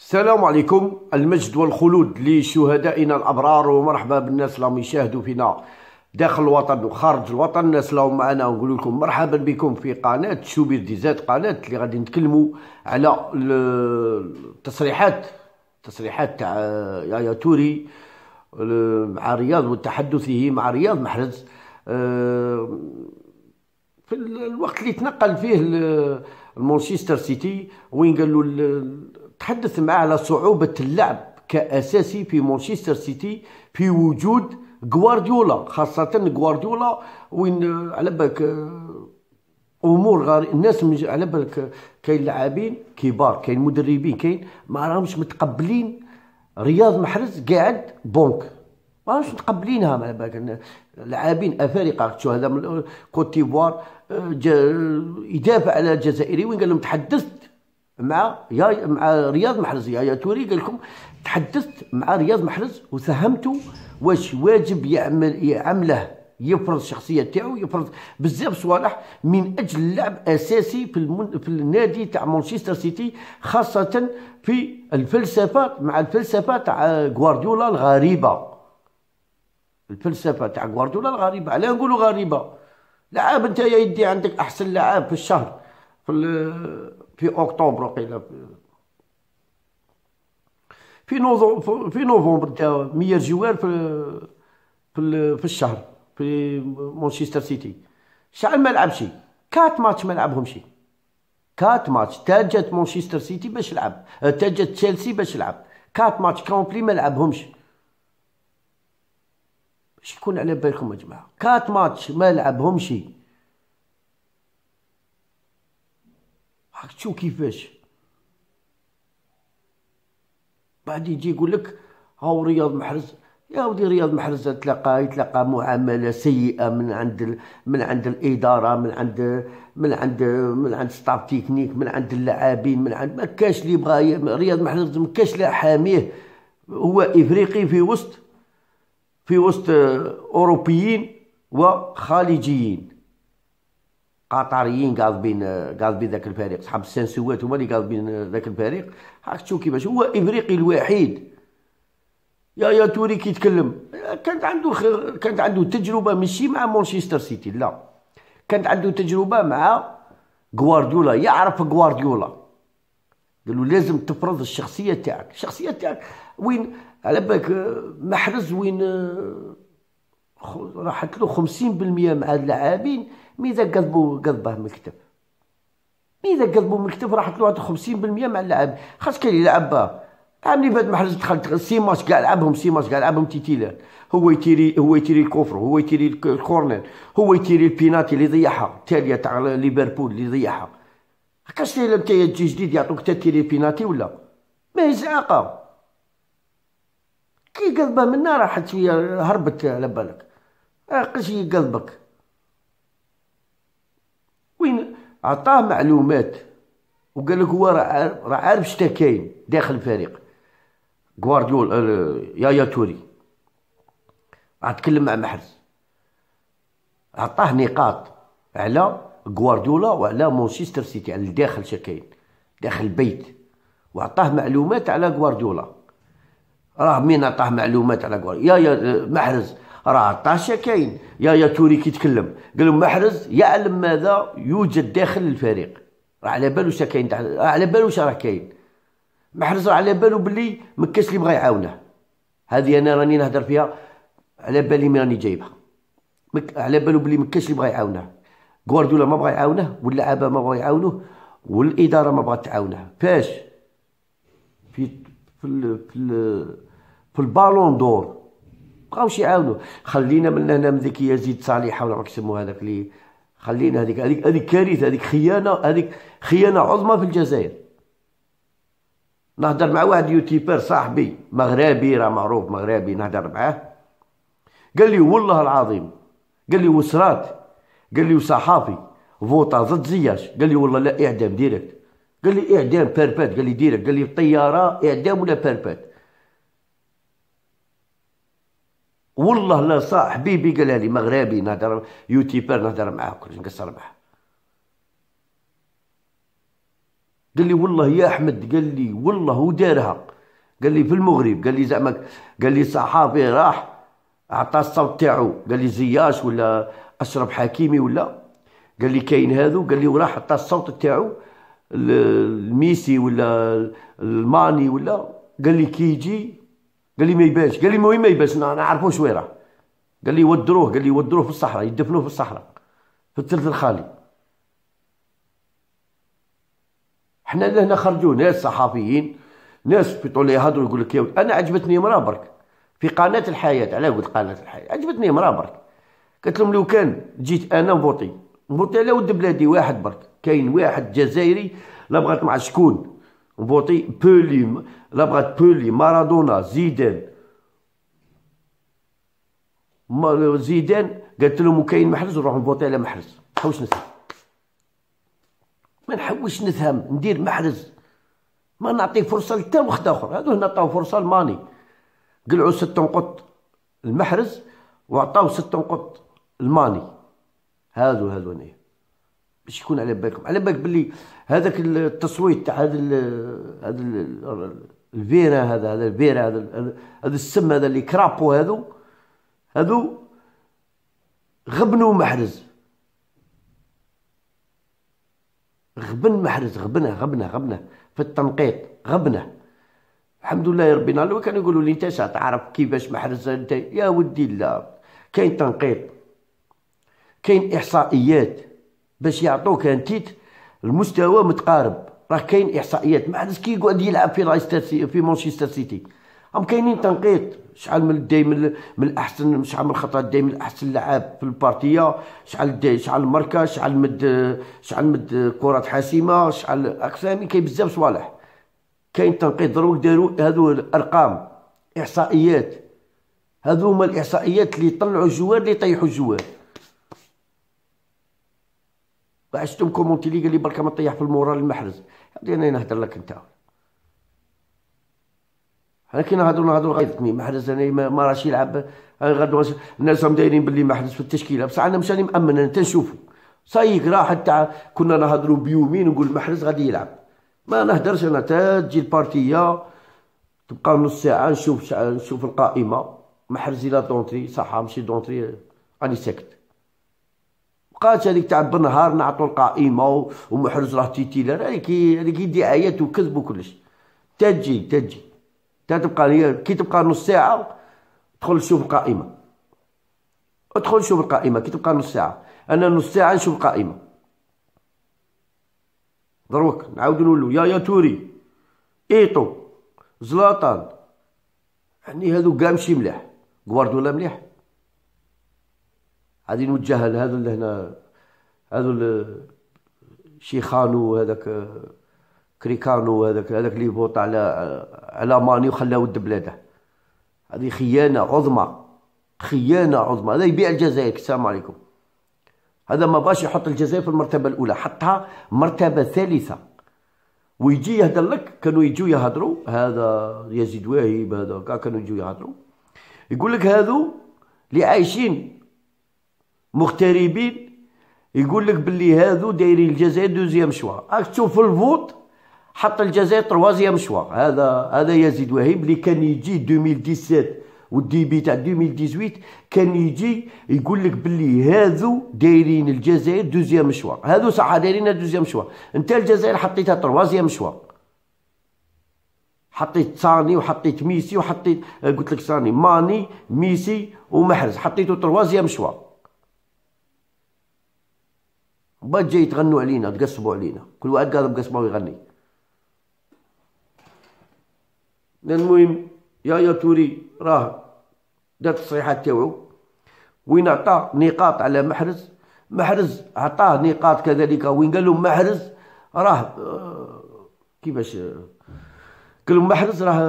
السلام عليكم المجد والخلود لشهدائنا الابرار ومرحبا بالناس اللي راهم يشاهدوا فينا داخل الوطن وخارج الوطن الناس اللي معنا ونقول لكم مرحبا بكم في قناه شوبير ديزات قناه اللي غادي نتكلموا على التصريحات تصريحات تاع يايا توري مع رياض وتحدثه مع رياض محرز في الوقت اللي تنقل فيه المانشستر سيتي وين قالوا تحدث على صعوبة اللعب كأساسي في مانشستر سيتي في وجود غوارديولا خاصة غوارديولا وين على بالك آه، امور غار الناس مج... على بالك آه، كاين لاعبين كبار كاين مدربين كاين ما راهمش متقبلين رياض محرز قاعد بونك ما راهمش متقبلينها على بالك لاعبين افارقه شو هذا من آه، كوت ديفوار جا... يدافع على الجزائري وين قال لهم تحدثت مع يا مع رياض محرز يا توري قال لكم تحدثت مع رياض محرز وفهمته واش واجب يعمل يعمله يفرض الشخصيه تاعو يفرض بزاف صوالح من اجل اللعب اساسي في المن... في النادي تاع مانشستر سيتي خاصه في الفلسفه مع الفلسفه تاع غوارديولا الغريبه الفلسفه تاع غوارديولا الغريبه علاه نقولوا غريبه لعاب انت يا يدي عندك احسن لعاب في الشهر في في اكتوبر قيل في نوفمبر في نوفمبر تاع 100 جوار في في في الشهر في مانشستر سيتي شحال ما لعبش كات ماتش ما لعبهمش كات ماتش تاجت مانشستر سيتي باش لعب تاجت تشيلسي باش لعب كات ماتش كومبلي ما لعبهمش باش يكون على بالكم يا جماعه كات ماتش ما لعبهمش راك تشوف كيفاش بعد يجي يقول لك هاو رياض محرز يا ودي رياض محرز تلقى يتلقى معامله سيئه من عند ال... من عند الاداره من عند من عند من عند ستاف تكنيك من عند اللاعبين من عند ما كاش اللي يبغى رياض محرز ما كاش لا حاميه هو افريقي في وسط في وسط آه، اوروبيين وخليجيين قطريين قاضبين قاضبين ذاك الفريق صحاب السنسوات هما اللي قاضبين ذاك الفريق عرفت تشوف كيفاش هو افريقي الوحيد يا يا توري كيتكلم كانت عنده خير كانت عنده تجربه ماشي مع مانشستر سيتي لا كانت عنده تجربه مع غوارديولا يعرف غوارديولا له لازم تفرض الشخصيه تاعك الشخصيه تاعك وين على بالك محرز وين راحت له 50% مع اللاعبين ميزه قلبو قلبه من الكتف ميزه قلبو من الكتف راحت له خمسين بالمية مع اللاعب خاص كان يلعب العام اللي فات محرز دخلت سي ماتش كاع لعبهم سي ماتش كاع لعبهم تيتيلان هو يتيري هو يتيري الكوفر هو يتيري الكورنر هو يتيري البيناتي اللي ضيعها التاليه تاع ليفربول اللي ضيعها هكاش تجي جديد يعطوك تيري البيناتي ولا ماهي زعاقه كي قلبه منا راحت شويه هربت على بالك قشي قلبك وين عطاه معلومات وقال لك هو راه عارف شتا كاين داخل الفريق غوارديول آه، يا توري راه تكلم مع محرز عطاه نقاط على غوارديولا وعلى مانشستر سيتي على الداخل شكاين داخل البيت وعطاه معلومات على غوارديولا راه مين عطاه معلومات على غوارديولا يا يا آه، محرز راه طاشا كاين يا يا توري كيتكلم قال لهم محرز يعلم ماذا يوجد داخل الفريق راه على بالو شا كاين على بالو شا راه كاين محرز راه على بالو بلي ما كاش اللي بغا يعاونه هذه انا راني نهضر فيها على بالي مي راني جايبها مك... على بالو بلي ما كاش اللي بغا يعاونه غوارديولا ما بغا يعاونه واللعابه ما بغاو يعاونوه والاداره ما بغات تعاونه فاش في في في, في البالون دور بقاوش يعاونوا خلينا من هنا من ذيك يزيد صالحه ولا ما يسموها هذاك اللي خلينا هذيك هذيك هذيك كارثه هذيك خيانه هذيك خيانه عظمى في الجزائر نهضر مع واحد يوتيوبر صاحبي مغربي راه معروف مغربي نهضر معاه قال لي والله العظيم قال لي وسرات قال لي وصحافي فوطا ضد زياش قال لي والله لا اعدام ديريكت قال لي اعدام بيربات قال لي ديريكت قال لي الطياره اعدام ولا بيربات والله لا صاح حبيبي قالها لي مغربي نهضر يوتيوبر نهضر معاه كل نقصر معاه قال لي والله يا احمد قال لي والله ودارها قال لي في المغرب قال لي زعما قال لي صحافي راح عطى الصوت تاعو قال لي زياش ولا اشرف حكيمي ولا قال لي كاين هذو قال لي وراح عطى الصوت تاعو الميسي ولا الماني ولا قال لي كي يجي قال لي ما يبانش قال لي المهم ما يبانش نعرفوش وين راه قال لي ودروه قال لي ودروه في الصحراء يدفنوه في الصحراء في الثلث الخالي حنا لهنا خرجوا ناس صحفيين ناس طول يهضروا يقول لك يا انا عجبتني امراه برك في قناه الحياه على قلت قناه الحياه عجبتني امراه برك قلت لهم لو كان جيت انا نفوتي نفوتي على ود بلادي واحد برك كاين واحد جزائري لا بغات مع شكون نبوطي بولي بغات بولي مارادونا زيدان زيدان قالت لهم وكاين محرز نروح نبوطي على محرز حوش نفهم ما نحوش نفهم ندير محرز ما نعطي فرصه لتا واحد اخر هادو هنا عطاو فرصه لماني قلعوا ست نقط المحرز وعطاو ست نقط الماني هادو هادو هنا باش يكون على بالكم على بالك باللي هذاك التصويت تاع هذا هذا الفيرا هذا هذا الفيرا هذا هذا السم هذا اللي كرابو هذو هذو غبنوا محرز غبن محرز غبنه غبنه غبنه في التنقيط غبنه الحمد لله ربنا لو كانوا يقولوا لي انت تعرف كيفاش محرز انت يا ودي لا كاين تنقيط كاين احصائيات باش يعطوك ان تيت المستوى متقارب راه كاين احصائيات ما حدش كيقعد يلعب في لايستر في مانشستر سيتي هم كاينين تنقيط شحال من الداي من, الاحسن شحال من الخطا داي من الاحسن لعاب في البارتيه شحال داي شحال مركا شحال مد شحال مد كرات حاسمه شحال اقسامي كاين بزاف صوالح كاين تنقيط دروك داروا هادو الارقام احصائيات هادو هما الاحصائيات اللي يطلعوا الجوار اللي يطيحوا الجوار وعشتم كومونتي قال لي بركه ما طيح في المورال المحرز هادي انا نهضر لك انت انا كي نهضروا نهضروا غيظتني محرز انا ما راش يلعب غدوة الناس دايرين باللي محرز في التشكيله بصح انا مشاني مامن انا تنشوفو صايق راح حتى كنا نهضروا بيومين نقول محرز غادي يلعب ما نهدرش انا تا تجي البارتيه تبقى نص ساعه نشوف شع... نشوف القائمه محرز الى دونتري صح ماشي دونتري راني ساكت بقات هذيك تاع بالنهار نعطوا القائمه ومحرز راه تيتيلر هذيك هذيك دعايات وكذب وكلش تجي تجي تبقى كي تبقى نص ساعه ادخل شوف القائمه ادخل شوف القائمه كي تبقى نص ساعه انا نص ساعه نشوف القائمه دروك نعاود نقول له يا يا توري ايتو زلاطان يعني هادو كاع ماشي مليح غواردولا مليح غادي نوجه لهذو اللي هنا هذو شيخانو هذاك كريكانو هذاك هذاك اللي يهبط على على ماني وخلاه ود بلاده هذه خيانه عظمى خيانه عظمى هذا يبيع الجزائر السلام عليكم هذا ما باش يحط الجزائر في المرتبه الاولى حطها مرتبه ثالثه ويجي يهدر لك كانوا يجوا يهضروا هذا يزيد واهب هذا كانوا يجوا يهضروا يقول لك هذو اللي عايشين مغتربين يقول لك باللي هذو دايرين الجزائر دوزيام شوا راك تشوف في الفوت حط الجزائر تروازيام شوا هذا هذا يزيد وهيب اللي كان يجي 2017 والديبي تاع 2018 كان يجي يقول لك باللي هذو دايرين الجزائر دوزيام شوا هذو صح دايرين دوزيام شوا انت الجزائر حطيتها تروازيام شوا حطيت ساني وحطيت ميسي وحطيت قلت لك ساني ماني ميسي ومحرز حطيته تروازيام شوا بقى جاي يتغنوا علينا تقصبوا علينا كل واحد قاعد بقصبه ويغني المهم يا يا توري راه دار التصريحات تاوعو وين عطى نقاط على محرز محرز عطاه نقاط كذلك وين قال لهم محرز راه آه، كيفاش قال لهم محرز راه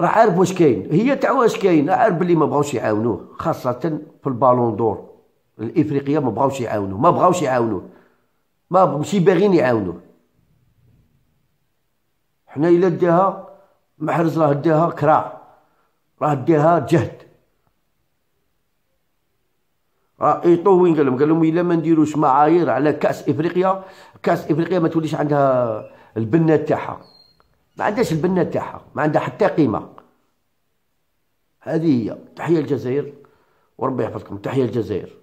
راه عارف واش كاين هي تاع واش كاين عارف بلي ما بغاوش يعاونوه خاصه في البالون دور الافريقيه ما بغاوش يعاونوه ما بغاوش يعاونوه ما ماشي باغيين يعاونوه حنا الا ديها محرز راه ديها كراع راه ديها جهد راه ايطو وين قال لهم قال لهم الا ما نديروش معايير على كاس افريقيا كاس افريقيا ما توليش عندها البنه تاعها ما عندهاش البنه تاعها ما عندها حتى قيمه هذه هي تحيه الجزائر وربي يحفظكم تحيه الجزائر